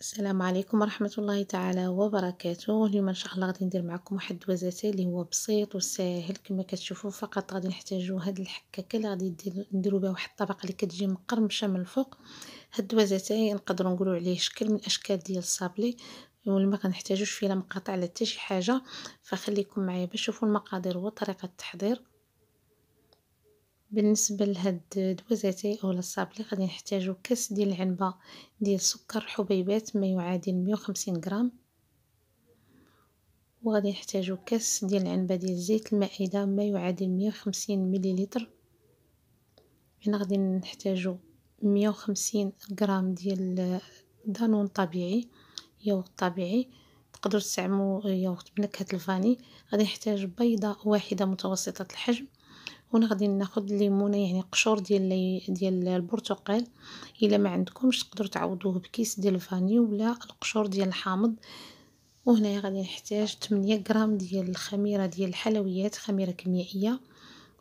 السلام عليكم ورحمة الله تعالى وبركاته اليوم ان شاء الله غادي ندير معكم واحد الدوازاتي اللي هو بسيط وساهل كما كتشوفوا فقط غادي نحتاجوا هاد الحكاكه اللي غادي نديروا بها واحد الطبقه اللي كتجي مقرمشه من الفوق هاد الدوازاتي نقدروا نقولوا عليه شكل من اشكال ديال الصابلي واللي ما كنحتاجوش فيه لا مقاطع لا حتى شي حاجه فخليكم معايا باش تشوفوا المقادير وطريقه التحضير بالنسبه لهاد الدوزاتاي او الصابلي غادي نحتاجو كاس ديال العنبه ديال سكر حبيبات ما يعادل 150 غرام وغادي نحتاجو كاس ديال العنبه ديال زيت المائده ما يعادل 150 مليلتر هنا غادي نحتاجو 150 غرام ديال دانون طبيعي ياغورت طبيعي تقدروا تستعملوا ياغورت بنكهه الفاني غادي نحتاج بيضه واحده متوسطه الحجم هنا غادي ناخذ الليمونه يعني قشور ديال ديال البرتقال الا ما عندكمش تقدروا تعوضوه بكيس ديال الفاني ولا القشور ديال الحامض وهنايا غادي نحتاج 8 غرام ديال الخميره ديال الحلويات خميره كيميائيه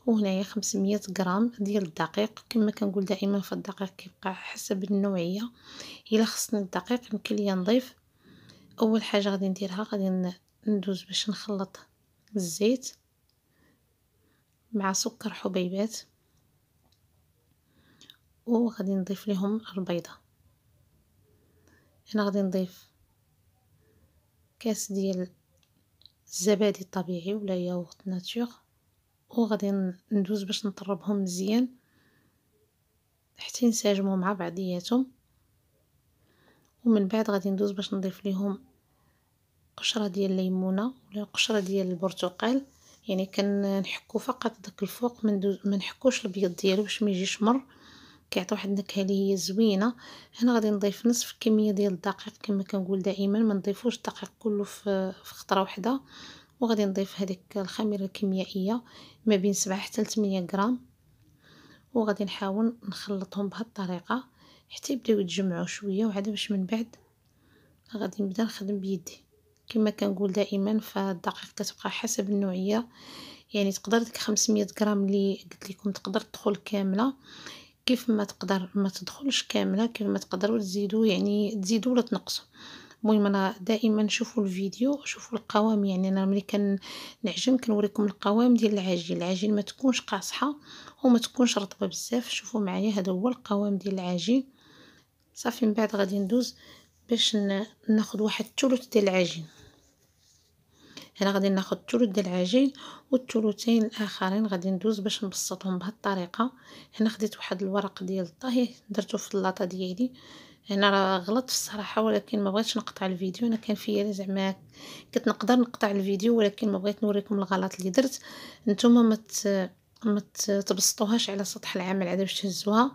وهنايا 500 غرام ديال الدقيق كما كنقول دائما في الدقيق كيبقى حسب النوعيه الا خصني الدقيق يمكن ليا نضيف اول حاجه غادي نديرها غادي ندوز باش نخلط الزيت مع سكر حبيبات وغادي نضيف لهم البيضة هنا غادي نضيف كاس ديال الزبادي الطبيعي ولا ياغورت ناتور وغادي ندوز باش نطربهم مزيان حتى ينسجموا مع بعضياتهم ومن بعد غادي ندوز باش نضيف ليهم قشره ديال الليمونه ولا قشره ديال البرتقال يعني كنحكو فقط داك الفوق ما نحكوش الابيض ديالو باش ما يجيش مر كيعطي واحد النكهه اللي هي زوينه هنا غادي نضيف نصف كميه ديال الدقيق كما كنقول دائما ما نضيفوش الدقيق كله في خطره واحده وغادي نضيف هذيك الخميره الكيميائيه ما بين 7 حتى 8 غرام وغادي نحاول نخلطهم بهاد الطريقه حتى يبداو يتجمعوا شويه وعاد باش من بعد غادي نبدا نخدم بيدي كما كنقول دائما فالدقيق كتبقى حسب النوعيه يعني تقدر ديك 500 غرام اللي قلت لكم تقدر تدخل كامله كيف ما تقدر ما تدخلش كامله كيف ما تقدروا تزيدوا يعني تزيدوا ولا تنقصوا المهم انا دائما شوفوا الفيديو شوفوا القوام يعني انا ملي كنعجن كنوريكم القوام ديال العجين العجين ما تكونش قاصحه وما تكونش رطبه بزاف شوفوا معايا هذا هو القوام ديال العجين صافي من بعد غادي ندوز باش ناخذ واحد الثلث ديال العجين هنا غادي ناخد الثلث ديال العجين والثلثين الاخرين غادي ندوز باش نبسطهم بهذه الطريقه هنا خديت واحد الورق ديال الطهي درته في اللاطه ديالي هنا راه غلطت الصراحه ولكن ما بغيتش نقطع الفيديو انا كان فيا زعما كنت نقدر نقطع الفيديو ولكن ما بغيت نوريكم الغلط اللي درت نتوما ما ما تبسطوهاش على سطح العمل عاد باش تهزوها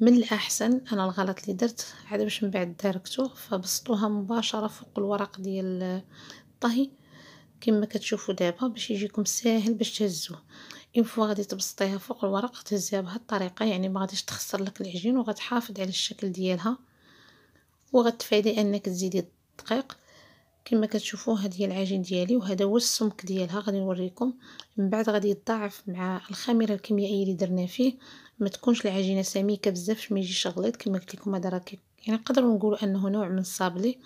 من الاحسن انا الغلط اللي درت عاد باش من بعد داركتو فبسطوها مباشره فوق الورق ديال الطهي كما كتشوفوا دابا باش يجيكم ساهل باش تهزوه ان فوا غادي تبسطيها فوق الورق تهزيها بهاد الطريقه يعني ما غاديش تخسر لك العجين وغتحافظ على الشكل ديالها وغتفادي انك تزيدي الدقيق كما كتشوفوا هذه هي العجين ديالي وهذا هو السمك ديالها غادي نوريكم من بعد غادي يتضاعف مع الخميره الكيميائيه اللي درنا فيه ما تكونش العجينه سميكه بزاف ما يجيش غليظ كما قلت لكم هذا راه يعني نقدروا نقولوا انه نوع من الصابلي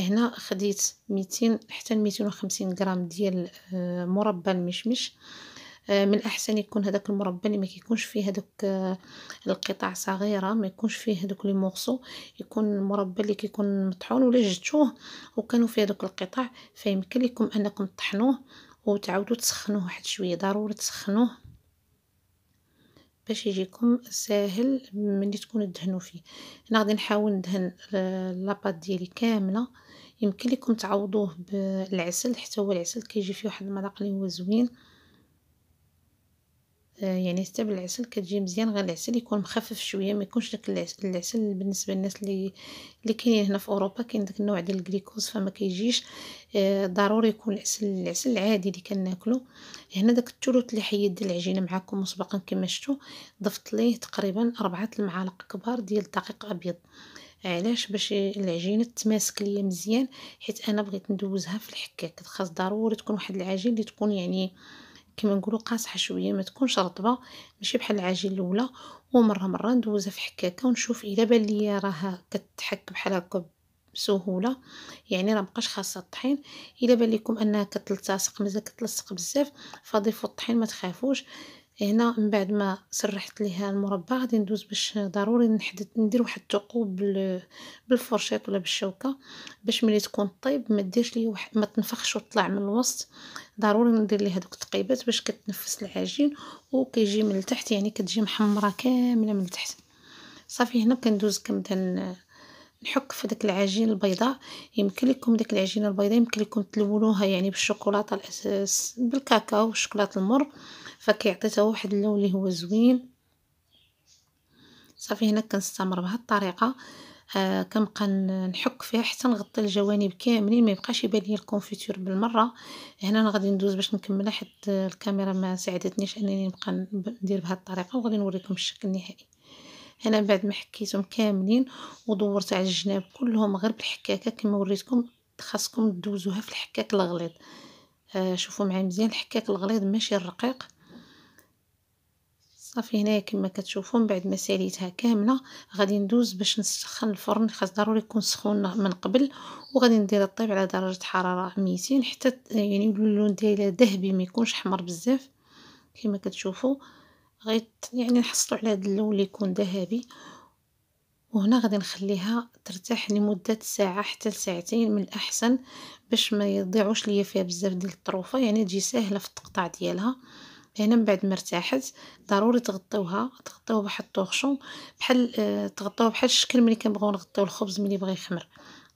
هنا خديت ميتين حتى لميتين وخمسين غرام ديال آه، مربى المشمش آه، من الاحسن يكون هذاك المربى اللي ما كيكونش فيه هذوك آه، القطع صغيره ما يكونش فيه هذوك لي مورسو يكون المربى اللي كيكون مطحون ولا جدتوه وكانوا فيه هذوك القطع فيمكن لكم انكم تطحنوه وتعاودوا تسخنوه واحد شويه ضروري تسخنوه باش يجيكم ساهل ملي تكونوا تدهنوا فيه هنا غادي نحاول ندهن لاباط ديالي كامله يمكن لكم تعوضوه بالعسل حتى هو العسل كيجي فيه واحد المذاق اللي هو زوين آه، يعني حتى بالعسل كتجي مزيان غير العسل يكون مخفف شويه ما يكونش داك العسل بالنسبه للناس اللي اللي كاينين هنا في اوروبا كاين داك النوع ديال الجليكوز فما كيجيش آه، ضروري يكون العسل العسل العادي اللي كناكلو هنا داك الثلث اللي حيد العجينه معكم مسبقا كما شفتوا ضفت ليه تقريبا أربعة المعالق كبار ديال الدقيق ابيض علاش باش العجينه تماسك ليا مزيان حيت انا بغيت ندوزها في الحكاك خاص ضروري تكون واحد العجين اللي تكون يعني كما نقولوا قاصحه شويه ما تكونش رطبه ماشي بحال العجين الاولى ومره مره ندوزها في حكاكه ونشوف الا بان ليا راها كتحك بحال هكا بسهوله يعني راه مابقاش خاصها الطحين الا بان لكم انها كتلتصق مزال كتلصق بزاف فضيفوا الطحين ما تخافوش هنا من بعد ما سرحت ليها المربى غادي ندوز باش ضروري نحدد ندير واحد الثقوب بالفرشيط ولا بالشوكه باش ملي تكون طيب ما ديرش ليه واحد ما تنفخش وتطلع من الوسط ضروري ندير ليه هذوك التقيبات باش كتنفس العجين وكيجي من التحت يعني كتجي محمره كامله من التحت صافي هنا كندوز كنبدا نحك في داك العجين البيضاء يمكن لكم داك العجينه البيضاء يمكن لكم تلونوها يعني بالشوكولاته بالكاكاو والشوكولاته المر فكيعطي حتى واحد اللون اللي هو زوين صافي هنا كنستمر بهاد الطريقه آه كنبقى نحك فيها حتى نغطي الجوانب كاملين ما يبقاش يبان لي الكونفيتور بالمره هنا انا غادي ندوز باش نكملها حيت الكاميرا ما ساعدتنيش انني نبقى ندير بهاد الطريقه وغادي نوريكم الشكل النهائي هنا بعد ما حكيتهم كاملين ودورت على الجناب كلهم غير بالحكاكه كما وريتكم خاصكم تدوزوها في الحكاك الغليظ آه شوفوا معايا مزيان الحكاك الغليظ ماشي الرقيق صافي هنايا كما كتشوفوا من بعد ما ساليتها كامله غادي ندوز باش نسخن الفرن خاص ضروري يكون سخون من قبل وغادي ندير الطيب على درجه حراره 200 حتى يعني اللون ديالها ذهبي ما يكونش احمر بزاف كما كتشوفوا غير يعني نحصلوا على هذا اللون اللي يكون ذهبي وهنا غادي نخليها ترتاح لمده ساعه حتى لساعتين من الاحسن باش ما يضيعوش ليا فيها بزاف ديال الطروفه يعني تجي ساهله في التقطع ديالها هنا من بعد ما ارتاحت ضروري تغطيوها تغطيوها بواحد الطوغشون بحال آه، تغطيوها بحال الشكل ملي كنبغيو نغطيو الخبز ملي بغى يخمر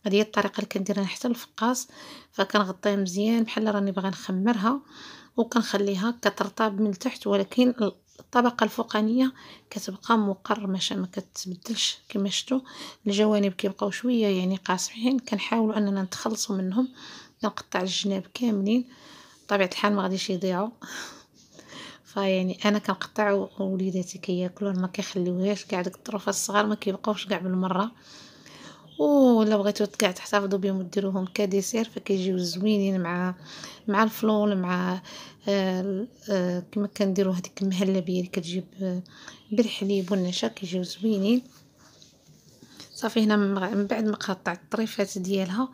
هذه هي الطريقه اللي كنديرها حتى الفقاس فكنغطيها مزيان بحال راني باغا نخمرها وكنخليها كترطب من التحت ولكن الطبقه الفوقانيه كتبقى مقرمشه ما كتبدلش كما شفتوا الجوانب كيبقاو شويه يعني قاصحين كنحاولوا اننا نتخلصوا منهم كنقطع الجناب كاملين بطبيعه الحال ما غاديش يضيعوا فيعني انا كنقطع وليداتي كياكلوا ما كيخليوهاش كاع داك الطروف الصغار ما كيبقاوش كاع بالمره ولا بغيتو كاع تحتفظوا بهم وديروهم كديسير فكيجيو زوينين مع مع الفلون مع آه، آه، كما كنديروا هذيك المهلبيه اللي كتجيب آه، بالحليب والنشا كيجيو زوينين صافي هنا من بعد ما قطعت الطريفات ديالها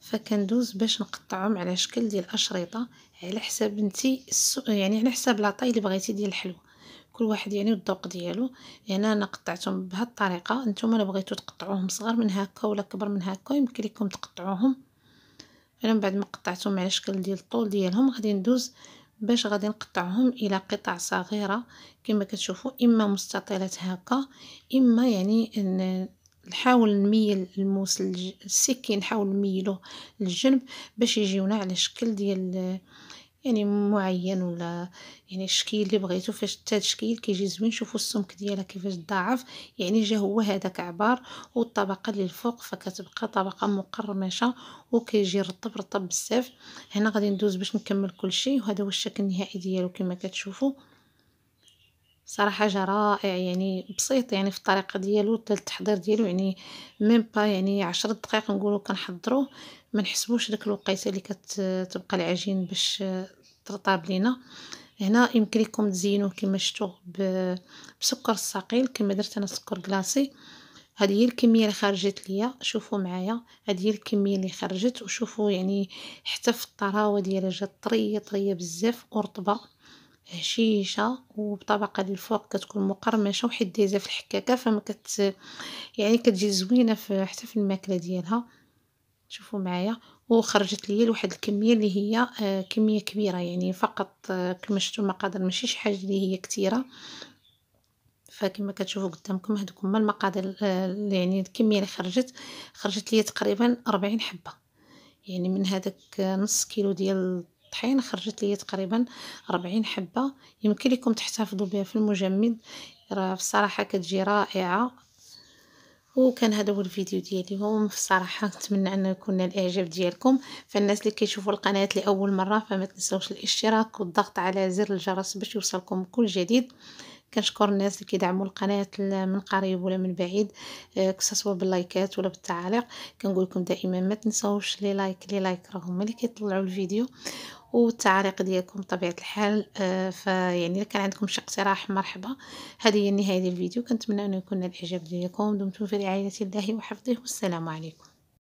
فكندوز باش نقطعهم على شكل ديال الاشرطه على حساب نتي يعني على حساب لاطاي اللي بغيتي ديال الحلوى كل واحد يعني الذوق ديالو يعني انا قطعتهم بهاد الطريقه نتوما الا بغيتو تقطعوهم صغار من هكا ولا كبر من هكا يمكن لكم تقطعوهم انا من بعد ما قطعتهم على شكل ديال الطول ديالهم غادي ندوز باش غادي نقطعهم الى قطع صغيره كما كتشوفوا اما مستطيلات هكا اما يعني نحاول نميل الموس الج... السكين نحاول نميله للجنب باش يجيونا على شكل ديال يعني معين ولا يعني الشكل اللي بغيتو فاش حتى الشكل كيجي زوين شوفوا السمك ديالها كيفاش ضاعف يعني جا هو هذاك عبار والطبقه اللي الفوق فكتبقى طبقه مقرمشه وكيجي رطب رطب بزاف هنا غادي ندوز باش نكمل كلشي وهذا هو الشكل النهائي ديالو كما كتشوفوا صراحه جا رائع يعني بسيط يعني في الطريقه ديالو حتى التحضير ديالو يعني ميم با يعني 10 دقائق نقولوا كنحضروه ما نحسبوش داك الوقيته اللي كتبقى العجين باش ترطاب لينا هنا يمكن لكم تزينوه كما شفتوا بسكر الثقيل كما درت انا سكر كلاصي هذه هي الكميه اللي خرجت ليا شوفوا معايا هذه هي الكميه اللي خرجت وشوفوا يعني حتى في الطراوه ديالها جات طريه طريه بزاف ورطبه هشيشة وبطبقة الفوق كتكون مقرمشة وحيت دايزة في الحكاكة كت يعني كتجي زوينة في حتى في الماكلة ديالها شوفوا معايا وخرجت ليا لواحد الكميه اللي هي آه، كميه كبيره يعني فقط آه، كما شفتوا المقادير ماشي شي حاجه اللي هي كثيره فكما كتشوفوا قدامكم هذوك هما المقادير آه، يعني الكميه اللي خرجت خرجت ليا تقريبا 40 حبه يعني من هذاك نص كيلو ديال الطحين خرجت لي تقريبا 40 حبه يمكن لكم تحتفظوا بها في المجمد راه بصراحه كتجي رائعه وكان هذا هو الفيديو ديالي اليوم بصراحه نتمنى انه يكون الاعجاب ديالكم فالناس اللي كيشوفوا القناه لاول مره فما تنساوش الاشتراك والضغط على زر الجرس باش يوصلكم كل جديد كنشكر الناس اللي كيدعموا القناه من قريب ولا من بعيد آه، كسسوا باللايكات ولا بالتعاليق كنقول لكم دائما ما تنساوش لي لايك لي لايك هما اللي كيطلعوا الفيديو والتعاليق ديالكم بطبيعه الحال آه، فيعني كان عندكم شي اقتراح مرحبا هذه هي النهايه ديال الفيديو كنتمنى انه يكون الاعجاب ديالكم دمتم في رعايه الله وحفظه والسلام عليكم